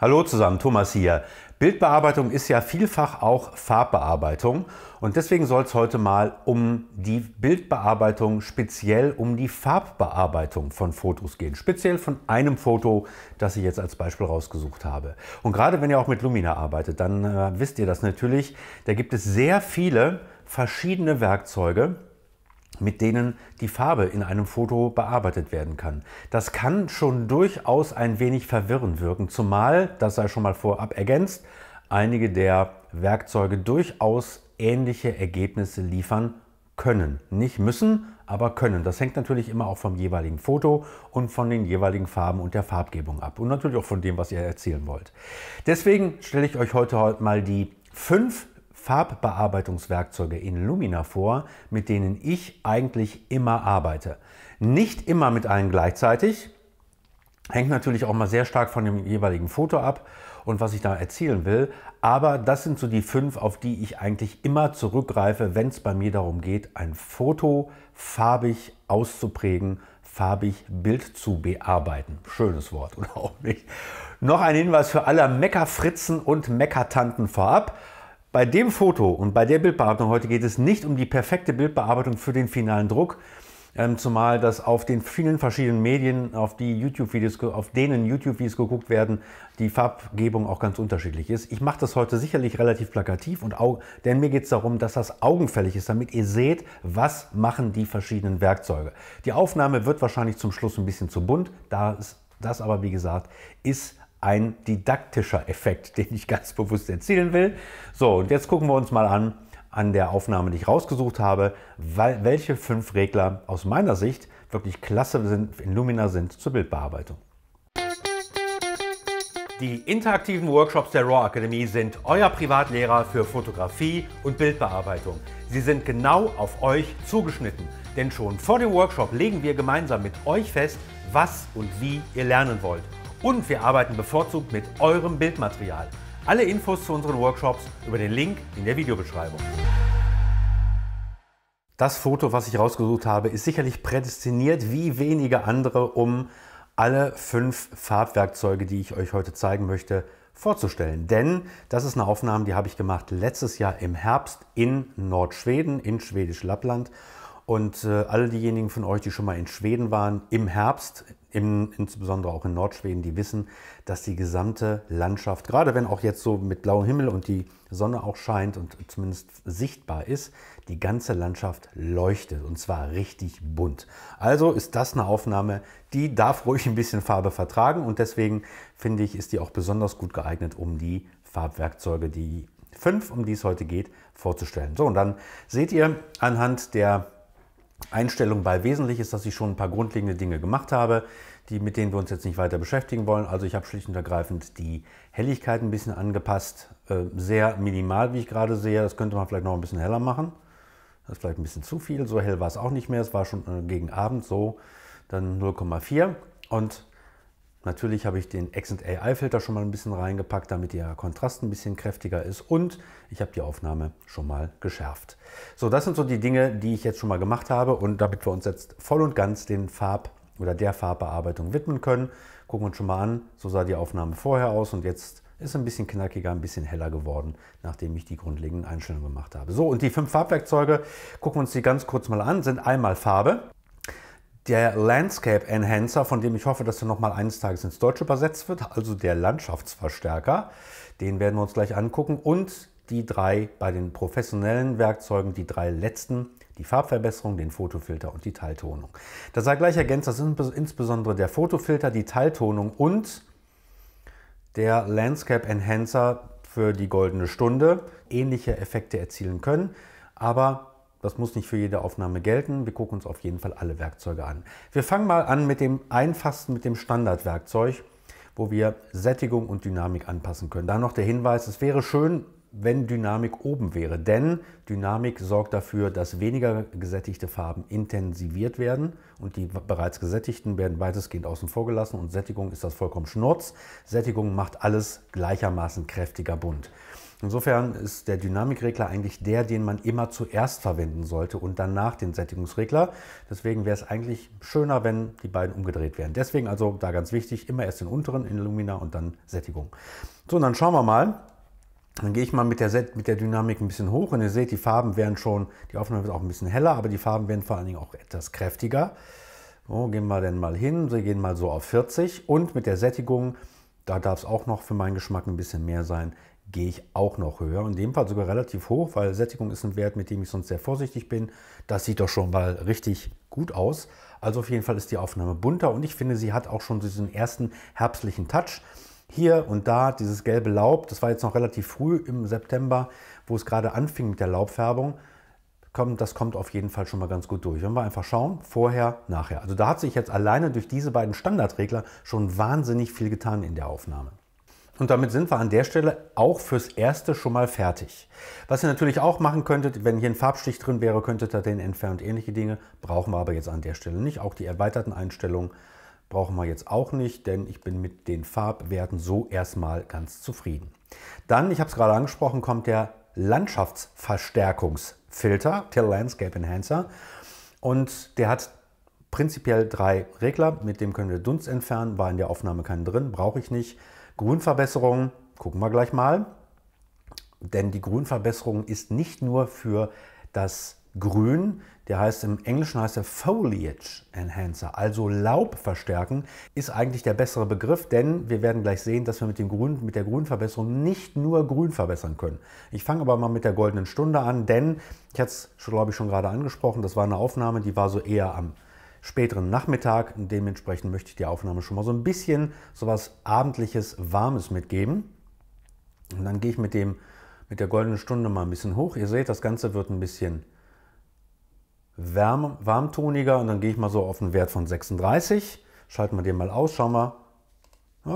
Hallo zusammen, Thomas hier. Bildbearbeitung ist ja vielfach auch Farbbearbeitung und deswegen soll es heute mal um die Bildbearbeitung, speziell um die Farbbearbeitung von Fotos gehen. Speziell von einem Foto, das ich jetzt als Beispiel rausgesucht habe. Und gerade wenn ihr auch mit Lumina arbeitet, dann äh, wisst ihr das natürlich, da gibt es sehr viele verschiedene Werkzeuge, mit denen die Farbe in einem Foto bearbeitet werden kann. Das kann schon durchaus ein wenig verwirrend wirken, zumal, das sei schon mal vorab ergänzt, einige der Werkzeuge durchaus ähnliche Ergebnisse liefern können. Nicht müssen, aber können. Das hängt natürlich immer auch vom jeweiligen Foto und von den jeweiligen Farben und der Farbgebung ab und natürlich auch von dem, was ihr erzählen wollt. Deswegen stelle ich euch heute mal die fünf Farbbearbeitungswerkzeuge in Lumina vor, mit denen ich eigentlich immer arbeite. Nicht immer mit allen gleichzeitig, hängt natürlich auch mal sehr stark von dem jeweiligen Foto ab und was ich da erzielen will, aber das sind so die fünf, auf die ich eigentlich immer zurückgreife, wenn es bei mir darum geht, ein Foto farbig auszuprägen, farbig Bild zu bearbeiten. Schönes Wort oder auch nicht. Noch ein Hinweis für alle Meckerfritzen und Meckertanten vorab. Bei dem Foto und bei der Bildbearbeitung heute geht es nicht um die perfekte Bildbearbeitung für den finalen Druck, ähm, zumal das auf den vielen verschiedenen Medien, auf die YouTube-Videos, auf denen YouTube-Videos geguckt werden, die Farbgebung auch ganz unterschiedlich ist. Ich mache das heute sicherlich relativ plakativ und auch, denn mir geht es darum, dass das augenfällig ist, damit ihr seht, was machen die verschiedenen Werkzeuge. Die Aufnahme wird wahrscheinlich zum Schluss ein bisschen zu bunt, da das aber, wie gesagt, ist ein didaktischer Effekt, den ich ganz bewusst erzielen will. So, und jetzt gucken wir uns mal an, an der Aufnahme, die ich rausgesucht habe, welche fünf Regler aus meiner Sicht wirklich klasse sind, in Lumina sind zur Bildbearbeitung. Die interaktiven Workshops der RAW Akademie sind euer Privatlehrer für Fotografie und Bildbearbeitung. Sie sind genau auf euch zugeschnitten, denn schon vor dem Workshop legen wir gemeinsam mit euch fest, was und wie ihr lernen wollt. Und wir arbeiten bevorzugt mit eurem Bildmaterial. Alle Infos zu unseren Workshops über den Link in der Videobeschreibung. Das Foto, was ich rausgesucht habe, ist sicherlich prädestiniert wie wenige andere, um alle fünf Farbwerkzeuge, die ich euch heute zeigen möchte, vorzustellen. Denn das ist eine Aufnahme, die habe ich gemacht letztes Jahr im Herbst in Nordschweden, in Schwedisch Lappland. Und äh, alle diejenigen von euch, die schon mal in Schweden waren, im Herbst, im, insbesondere auch in Nordschweden, die wissen, dass die gesamte Landschaft, gerade wenn auch jetzt so mit blauem Himmel und die Sonne auch scheint und zumindest sichtbar ist, die ganze Landschaft leuchtet und zwar richtig bunt. Also ist das eine Aufnahme, die darf ruhig ein bisschen Farbe vertragen und deswegen finde ich, ist die auch besonders gut geeignet, um die Farbwerkzeuge, die fünf, um die es heute geht, vorzustellen. So, und dann seht ihr anhand der Einstellung bei wesentlich ist, dass ich schon ein paar grundlegende Dinge gemacht habe, die, mit denen wir uns jetzt nicht weiter beschäftigen wollen. Also ich habe schlicht und ergreifend die Helligkeit ein bisschen angepasst. Äh, sehr minimal, wie ich gerade sehe. Das könnte man vielleicht noch ein bisschen heller machen. Das ist vielleicht ein bisschen zu viel. So hell war es auch nicht mehr. Es war schon äh, gegen Abend so. Dann 0,4. Und Natürlich habe ich den Accent AI Filter schon mal ein bisschen reingepackt, damit der Kontrast ein bisschen kräftiger ist und ich habe die Aufnahme schon mal geschärft. So, das sind so die Dinge, die ich jetzt schon mal gemacht habe und damit wir uns jetzt voll und ganz den Farb oder der Farbbearbeitung widmen können, gucken wir uns schon mal an. So sah die Aufnahme vorher aus und jetzt ist ein bisschen knackiger, ein bisschen heller geworden, nachdem ich die grundlegenden Einstellungen gemacht habe. So, und die fünf Farbwerkzeuge gucken wir uns die ganz kurz mal an, sind einmal Farbe, der Landscape Enhancer, von dem ich hoffe, dass er nochmal eines Tages ins Deutsche übersetzt wird, also der Landschaftsverstärker, den werden wir uns gleich angucken. Und die drei bei den professionellen Werkzeugen, die drei letzten, die Farbverbesserung, den Fotofilter und die Teiltonung. Da sei gleich ergänzt, dass insbesondere der Fotofilter, die Teiltonung und der Landscape Enhancer für die goldene Stunde ähnliche Effekte erzielen können. Aber das muss nicht für jede Aufnahme gelten. Wir gucken uns auf jeden Fall alle Werkzeuge an. Wir fangen mal an mit dem einfachsten, mit dem Standardwerkzeug, wo wir Sättigung und Dynamik anpassen können. Da noch der Hinweis, es wäre schön, wenn Dynamik oben wäre, denn Dynamik sorgt dafür, dass weniger gesättigte Farben intensiviert werden und die bereits gesättigten werden weitestgehend außen vor gelassen und Sättigung ist das vollkommen Schnurz. Sättigung macht alles gleichermaßen kräftiger bunt. Insofern ist der Dynamikregler eigentlich der, den man immer zuerst verwenden sollte und danach den Sättigungsregler. Deswegen wäre es eigentlich schöner, wenn die beiden umgedreht wären. Deswegen also da ganz wichtig, immer erst den unteren in Lumina und dann Sättigung. So, und dann schauen wir mal. Dann gehe ich mal mit der, Set, mit der Dynamik ein bisschen hoch und ihr seht, die Farben werden schon, die Aufnahme wird auch ein bisschen heller, aber die Farben werden vor allen Dingen auch etwas kräftiger. So, gehen wir denn mal hin, wir gehen mal so auf 40 und mit der Sättigung, da darf es auch noch für meinen Geschmack ein bisschen mehr sein, gehe ich auch noch höher. In dem Fall sogar relativ hoch, weil Sättigung ist ein Wert, mit dem ich sonst sehr vorsichtig bin. Das sieht doch schon mal richtig gut aus. Also auf jeden Fall ist die Aufnahme bunter und ich finde, sie hat auch schon diesen ersten herbstlichen Touch. Hier und da dieses gelbe Laub, das war jetzt noch relativ früh im September, wo es gerade anfing mit der Laubfärbung. Das kommt auf jeden Fall schon mal ganz gut durch. Wenn wir einfach schauen, vorher, nachher. Also da hat sich jetzt alleine durch diese beiden Standardregler schon wahnsinnig viel getan in der Aufnahme. Und damit sind wir an der Stelle auch fürs Erste schon mal fertig. Was ihr natürlich auch machen könntet, wenn hier ein Farbstich drin wäre, könntet ihr den entfernen und ähnliche Dinge. Brauchen wir aber jetzt an der Stelle nicht. Auch die erweiterten Einstellungen brauchen wir jetzt auch nicht, denn ich bin mit den Farbwerten so erstmal ganz zufrieden. Dann, ich habe es gerade angesprochen, kommt der Landschaftsverstärkungsfilter, Till Landscape Enhancer. Und der hat prinzipiell drei Regler, mit dem können wir Dunst entfernen, war in der Aufnahme keinen drin, brauche ich nicht. Grünverbesserung, gucken wir gleich mal. Denn die Grünverbesserung ist nicht nur für das Grün, der heißt im Englischen heißt er Foliage Enhancer, also Laub verstärken, ist eigentlich der bessere Begriff, denn wir werden gleich sehen, dass wir mit, dem Grün, mit der Grünverbesserung nicht nur Grün verbessern können. Ich fange aber mal mit der goldenen Stunde an, denn ich hatte es, glaube ich, schon gerade angesprochen, das war eine Aufnahme, die war so eher am späteren Nachmittag. Dementsprechend möchte ich die Aufnahme schon mal so ein bisschen sowas abendliches, warmes mitgeben. Und dann gehe ich mit dem mit der goldenen Stunde mal ein bisschen hoch. Ihr seht, das Ganze wird ein bisschen wärm, warmtoniger und dann gehe ich mal so auf einen Wert von 36. Schalten wir den mal aus, schauen wir,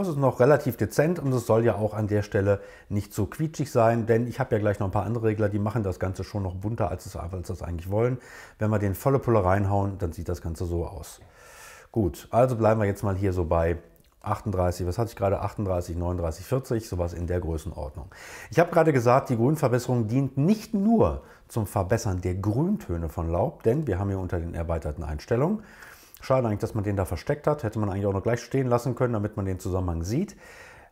es ist noch relativ dezent und es soll ja auch an der Stelle nicht so quietschig sein, denn ich habe ja gleich noch ein paar andere Regler, die machen das Ganze schon noch bunter, als es, als es eigentlich wollen. Wenn wir den volle Pulle reinhauen, dann sieht das Ganze so aus. Gut, also bleiben wir jetzt mal hier so bei 38, was hatte ich gerade, 38, 39, 40, sowas in der Größenordnung. Ich habe gerade gesagt, die Grünverbesserung dient nicht nur zum Verbessern der Grüntöne von Laub, denn wir haben hier unter den erweiterten Einstellungen Schade eigentlich, dass man den da versteckt hat. Hätte man eigentlich auch noch gleich stehen lassen können, damit man den Zusammenhang sieht.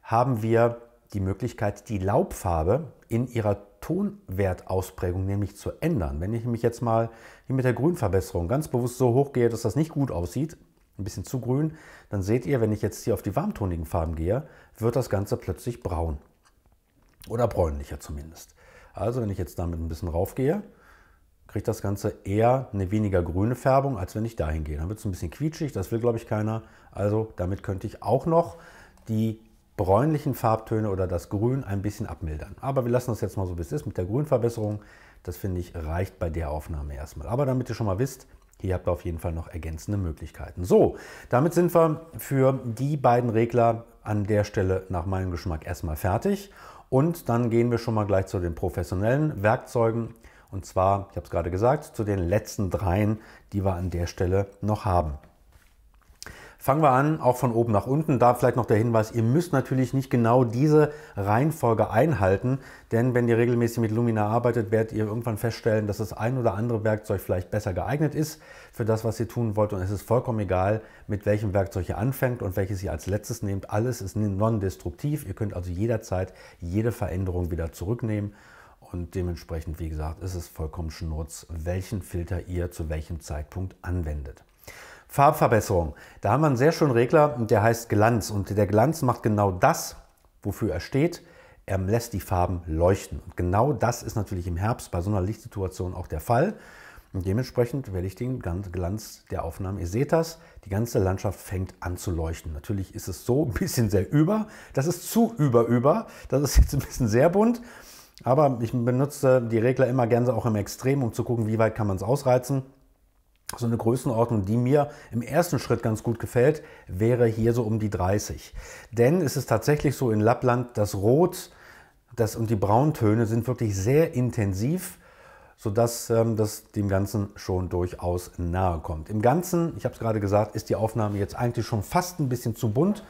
Haben wir die Möglichkeit, die Laubfarbe in ihrer Tonwertausprägung nämlich zu ändern. Wenn ich mich jetzt mal hier mit der Grünverbesserung ganz bewusst so hochgehe, dass das nicht gut aussieht, ein bisschen zu grün, dann seht ihr, wenn ich jetzt hier auf die warmtonigen Farben gehe, wird das Ganze plötzlich braun. Oder bräunlicher zumindest. Also wenn ich jetzt damit ein bisschen raufgehe, kriegt das Ganze eher eine weniger grüne Färbung, als wenn ich dahin gehe. Dann wird es ein bisschen quietschig, das will glaube ich keiner. Also damit könnte ich auch noch die bräunlichen Farbtöne oder das Grün ein bisschen abmildern. Aber wir lassen das jetzt mal so, wie es ist mit der Grünverbesserung. Das finde ich reicht bei der Aufnahme erstmal. Aber damit ihr schon mal wisst, hier habt ihr auf jeden Fall noch ergänzende Möglichkeiten. So, damit sind wir für die beiden Regler an der Stelle nach meinem Geschmack erstmal fertig. Und dann gehen wir schon mal gleich zu den professionellen Werkzeugen. Und zwar, ich habe es gerade gesagt, zu den letzten dreien, die wir an der Stelle noch haben. Fangen wir an, auch von oben nach unten. Da vielleicht noch der Hinweis, ihr müsst natürlich nicht genau diese Reihenfolge einhalten, denn wenn ihr regelmäßig mit Lumina arbeitet, werdet ihr irgendwann feststellen, dass das ein oder andere Werkzeug vielleicht besser geeignet ist für das, was ihr tun wollt. Und es ist vollkommen egal, mit welchem Werkzeug ihr anfängt und welches ihr als letztes nehmt. Alles ist non-destruktiv. Ihr könnt also jederzeit jede Veränderung wieder zurücknehmen und dementsprechend, wie gesagt, ist es vollkommen schnurz, welchen Filter ihr zu welchem Zeitpunkt anwendet. Farbverbesserung. Da haben wir einen sehr schönen Regler, der heißt Glanz. Und der Glanz macht genau das, wofür er steht. Er lässt die Farben leuchten. Und genau das ist natürlich im Herbst bei so einer Lichtsituation auch der Fall. Und dementsprechend werde ich den Glanz der Aufnahmen, ihr seht das, die ganze Landschaft fängt an zu leuchten. Natürlich ist es so ein bisschen sehr über. Das ist zu über über. Das ist jetzt ein bisschen sehr bunt. Aber ich benutze die Regler immer gerne auch im Extrem, um zu gucken, wie weit kann man es ausreizen. So eine Größenordnung, die mir im ersten Schritt ganz gut gefällt, wäre hier so um die 30. Denn es ist tatsächlich so in Lappland, das Rot das und die Brauntöne sind wirklich sehr intensiv, sodass ähm, das dem Ganzen schon durchaus nahe kommt. Im Ganzen, ich habe es gerade gesagt, ist die Aufnahme jetzt eigentlich schon fast ein bisschen zu bunt.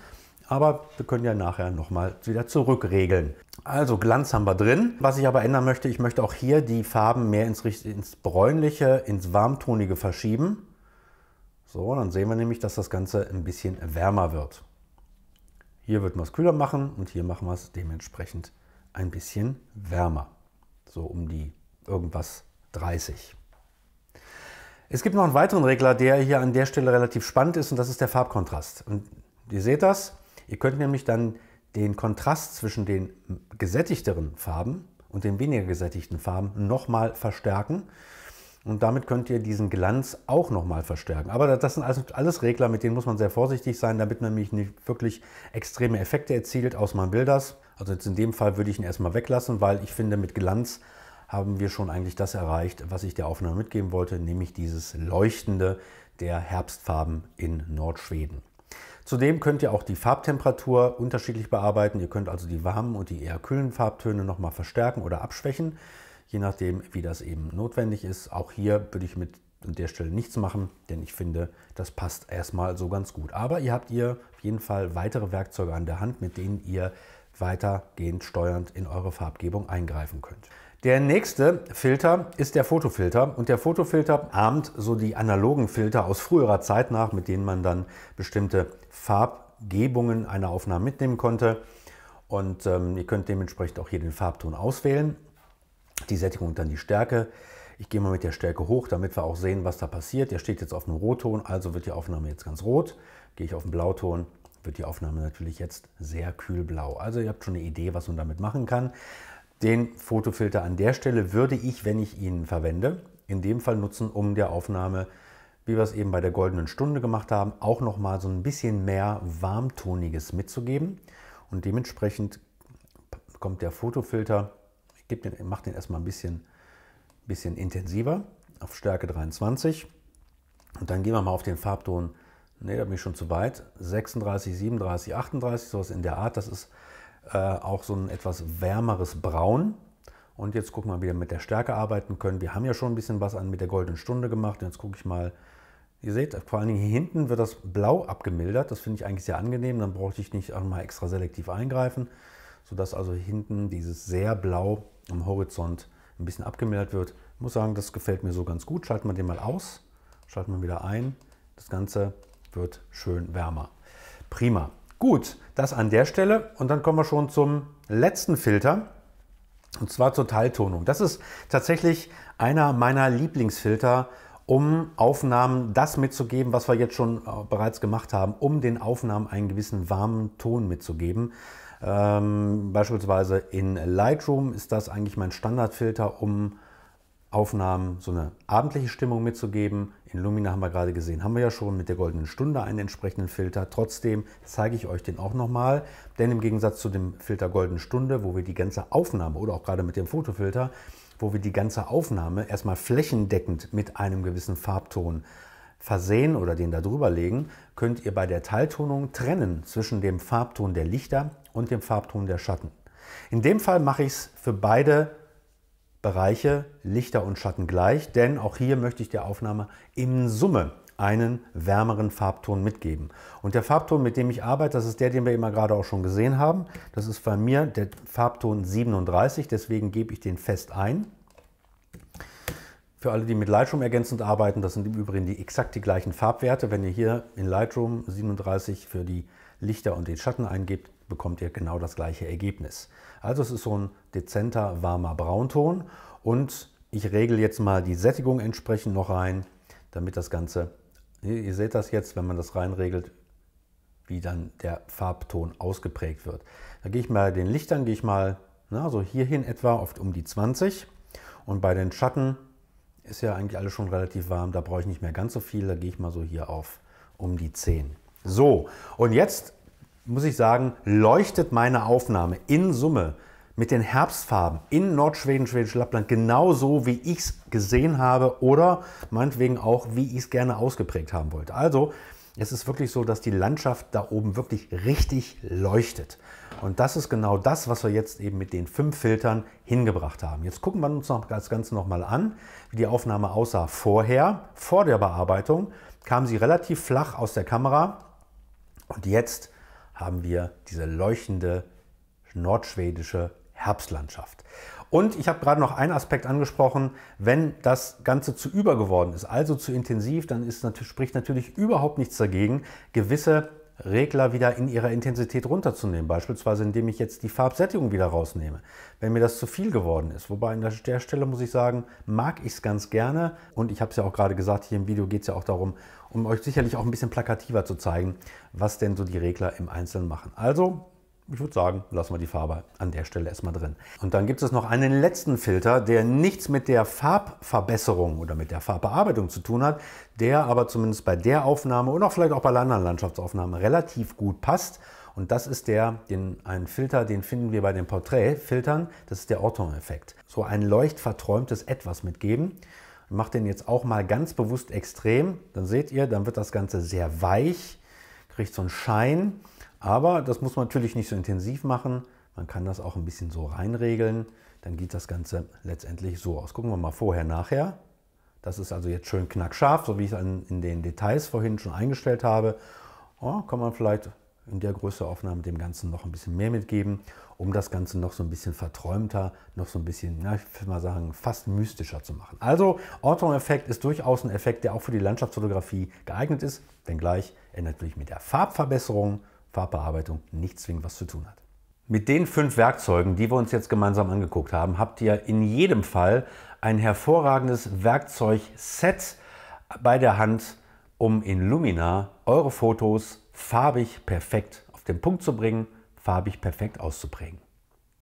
Aber wir können ja nachher nochmal wieder zurückregeln. Also Glanz haben wir drin. Was ich aber ändern möchte, ich möchte auch hier die Farben mehr ins, ins Bräunliche, ins Warmtonige verschieben. So, dann sehen wir nämlich, dass das Ganze ein bisschen wärmer wird. Hier wird man es kühler machen und hier machen wir es dementsprechend ein bisschen wärmer. So um die irgendwas 30. Es gibt noch einen weiteren Regler, der hier an der Stelle relativ spannend ist und das ist der Farbkontrast. Und ihr seht das, Ihr könnt nämlich dann den Kontrast zwischen den gesättigteren Farben und den weniger gesättigten Farben nochmal verstärken. Und damit könnt ihr diesen Glanz auch nochmal verstärken. Aber das sind alles, alles, Regler, mit denen muss man sehr vorsichtig sein, damit man nämlich nicht wirklich extreme Effekte erzielt, aus man will das. Also jetzt in dem Fall würde ich ihn erstmal weglassen, weil ich finde, mit Glanz haben wir schon eigentlich das erreicht, was ich der Aufnahme mitgeben wollte, nämlich dieses Leuchtende der Herbstfarben in Nordschweden. Zudem könnt ihr auch die Farbtemperatur unterschiedlich bearbeiten. Ihr könnt also die warmen und die eher kühlen Farbtöne nochmal verstärken oder abschwächen, je nachdem, wie das eben notwendig ist. Auch hier würde ich mit an der Stelle nichts machen, denn ich finde, das passt erstmal so ganz gut. Aber ihr habt ihr auf jeden Fall weitere Werkzeuge an der Hand, mit denen ihr weitergehend steuernd in eure Farbgebung eingreifen könnt. Der nächste Filter ist der Fotofilter und der Fotofilter ahmt so die analogen Filter aus früherer Zeit nach, mit denen man dann bestimmte Farbgebungen einer Aufnahme mitnehmen konnte. Und ähm, ihr könnt dementsprechend auch hier den Farbton auswählen, die Sättigung und dann die Stärke. Ich gehe mal mit der Stärke hoch, damit wir auch sehen, was da passiert. Der steht jetzt auf einem Rotton, also wird die Aufnahme jetzt ganz rot. Gehe ich auf den Blauton, wird die Aufnahme natürlich jetzt sehr kühlblau. Also ihr habt schon eine Idee, was man damit machen kann. Den Fotofilter an der Stelle würde ich, wenn ich ihn verwende, in dem Fall nutzen, um der Aufnahme, wie wir es eben bei der goldenen Stunde gemacht haben, auch nochmal so ein bisschen mehr warmtoniges mitzugeben. Und dementsprechend kommt der Fotofilter, ich den, mache den erstmal ein bisschen, bisschen intensiver auf Stärke 23. Und dann gehen wir mal auf den Farbton, ne, da bin ich schon zu weit, 36, 37, 38, sowas in der Art. Das ist äh, auch so ein etwas wärmeres Braun. Und jetzt gucken wir mal, wie wir mit der Stärke arbeiten können. Wir haben ja schon ein bisschen was an mit der goldenen Stunde gemacht. jetzt gucke ich mal, ihr seht, vor allen Dingen hier hinten wird das Blau abgemildert. Das finde ich eigentlich sehr angenehm. Dann brauche ich nicht auch mal extra selektiv eingreifen, sodass also hinten dieses sehr Blau am Horizont ein bisschen abgemildert wird. Ich muss sagen, das gefällt mir so ganz gut. Schalten wir den mal aus, schalten wir wieder ein. Das Ganze wird schön wärmer. Prima. Gut, das an der Stelle und dann kommen wir schon zum letzten Filter und zwar zur Teiltonung. Das ist tatsächlich einer meiner Lieblingsfilter, um Aufnahmen das mitzugeben, was wir jetzt schon äh, bereits gemacht haben, um den Aufnahmen einen gewissen warmen Ton mitzugeben. Ähm, beispielsweise in Lightroom ist das eigentlich mein Standardfilter, um Aufnahmen so eine abendliche Stimmung mitzugeben. In Lumina haben wir gerade gesehen, haben wir ja schon mit der goldenen Stunde einen entsprechenden Filter. Trotzdem zeige ich euch den auch nochmal, denn im Gegensatz zu dem Filter goldenen Stunde, wo wir die ganze Aufnahme oder auch gerade mit dem Fotofilter, wo wir die ganze Aufnahme erstmal flächendeckend mit einem gewissen Farbton versehen oder den da drüber legen, könnt ihr bei der Teiltonung trennen zwischen dem Farbton der Lichter und dem Farbton der Schatten. In dem Fall mache ich es für beide Bereiche Lichter und Schatten gleich, denn auch hier möchte ich der Aufnahme in Summe einen wärmeren Farbton mitgeben. Und der Farbton, mit dem ich arbeite, das ist der, den wir immer gerade auch schon gesehen haben. Das ist bei mir der Farbton 37, deswegen gebe ich den fest ein. Für alle, die mit Lightroom ergänzend arbeiten, das sind im Übrigen die exakt die gleichen Farbwerte. Wenn ihr hier in Lightroom 37 für die Lichter und den Schatten eingebt, bekommt ihr genau das gleiche Ergebnis. Also es ist so ein dezenter, warmer Braunton und ich regel jetzt mal die Sättigung entsprechend noch rein, damit das Ganze, ihr seht das jetzt, wenn man das reinregelt, wie dann der Farbton ausgeprägt wird. Da gehe ich mal den Lichtern, gehe ich mal na, so hierhin etwa oft um die 20 und bei den Schatten ist ja eigentlich alles schon relativ warm, da brauche ich nicht mehr ganz so viel, da gehe ich mal so hier auf um die 10. So, und jetzt muss ich sagen, leuchtet meine Aufnahme in Summe mit den Herbstfarben in Nordschweden, Schwedisch Lappland genauso, wie ich es gesehen habe oder meinetwegen auch, wie ich es gerne ausgeprägt haben wollte. Also, es ist wirklich so, dass die Landschaft da oben wirklich richtig leuchtet. Und das ist genau das, was wir jetzt eben mit den fünf Filtern hingebracht haben. Jetzt gucken wir uns noch das Ganze nochmal an, wie die Aufnahme aussah vorher, vor der Bearbeitung, kam sie relativ flach aus der Kamera und jetzt haben wir diese leuchtende nordschwedische Herbstlandschaft. Und ich habe gerade noch einen Aspekt angesprochen, wenn das Ganze zu über geworden ist, also zu intensiv, dann ist, spricht natürlich überhaupt nichts dagegen, gewisse Regler wieder in ihrer Intensität runterzunehmen, beispielsweise indem ich jetzt die Farbsättigung wieder rausnehme, wenn mir das zu viel geworden ist. Wobei an der Stelle muss ich sagen, mag ich es ganz gerne und ich habe es ja auch gerade gesagt, hier im Video geht es ja auch darum, um euch sicherlich auch ein bisschen plakativer zu zeigen, was denn so die Regler im Einzelnen machen. Also ich würde sagen, lassen wir die Farbe an der Stelle erstmal drin. Und dann gibt es noch einen letzten Filter, der nichts mit der Farbverbesserung oder mit der Farbbearbeitung zu tun hat, der aber zumindest bei der Aufnahme und auch vielleicht auch bei anderen Landschaftsaufnahmen relativ gut passt. Und das ist der, den, ein Filter, den finden wir bei den Porträtfiltern. Das ist der Orton-Effekt. So ein leuchtverträumtes Etwas mitgeben. Ich mache den jetzt auch mal ganz bewusst extrem. Dann seht ihr, dann wird das Ganze sehr weich, kriegt so einen Schein. Aber das muss man natürlich nicht so intensiv machen. Man kann das auch ein bisschen so reinregeln. Dann geht das Ganze letztendlich so aus. Gucken wir mal vorher, nachher. Das ist also jetzt schön knackscharf, so wie ich es in den Details vorhin schon eingestellt habe. Oh, kann man vielleicht in der Größe Aufnahme dem Ganzen noch ein bisschen mehr mitgeben, um das Ganze noch so ein bisschen verträumter, noch so ein bisschen, na, ich würde mal sagen, fast mystischer zu machen. Also, ortung effekt ist durchaus ein Effekt, der auch für die Landschaftsfotografie geeignet ist, wenngleich er natürlich mit der Farbverbesserung Farbbearbeitung nicht zwingend was zu tun hat. Mit den fünf Werkzeugen, die wir uns jetzt gemeinsam angeguckt haben, habt ihr in jedem Fall ein hervorragendes Werkzeugset bei der Hand, um in Lumina eure Fotos farbig perfekt auf den Punkt zu bringen, farbig perfekt auszuprägen.